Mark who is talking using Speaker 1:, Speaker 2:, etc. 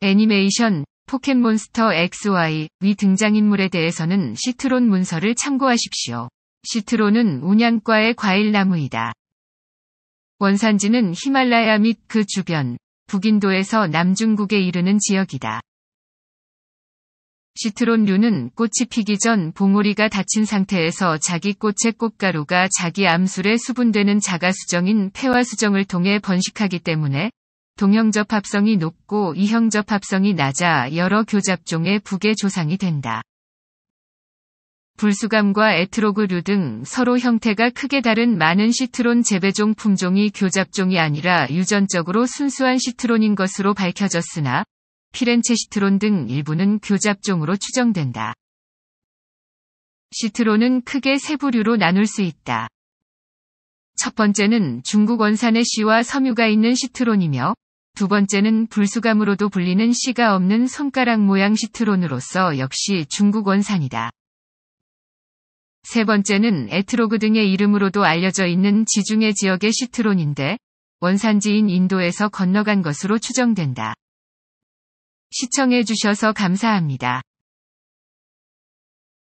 Speaker 1: 애니메이션,
Speaker 2: 포켓몬스터 XY, 위 등장인물에 대해서는 시트론 문서를 참고하십시오. 시트론은 운양과의 과일나무이다. 원산지는 히말라야 및 그 주변, 북인도에서 남중국에 이르는 지역이다. 시트론류는 꽃이 피기 전 봉오리가 닫힌 상태에서 자기 꽃의 꽃가루가 자기 암술에 수분되는 자가수정인 폐화수정을 통해 번식하기 때문에 동형접 합성이 높고 이형접 합성이 낮아 여러 교잡종의 북의 조상이 된다. 불수감과 에트로그류 등 서로 형태가 크게 다른 많은 시트론 재배종 품종이 교잡종이 아니라 유전적으로 순수한 시트론인 것으로 밝혀졌으나 피렌체 시트론 등 일부는 교잡종으로 추정된다. 시트론은 크게 세 부류로 나눌 수 있다. 첫 번째는 중국 원산의 씨와 섬유가 있는 시트론이며 두 번째는 불수감으로도 불리는 씨가 없는 손가락 모양 시트론으로서 역시 중국 원산이다. 세 번째는 에트로그 등의 이름으로도 알려져 있는 지중해 지역의 시트론인데 원산지인 인도에서 건너간 것으로 추정된다. 시청해 주셔서
Speaker 1: 감사합니다.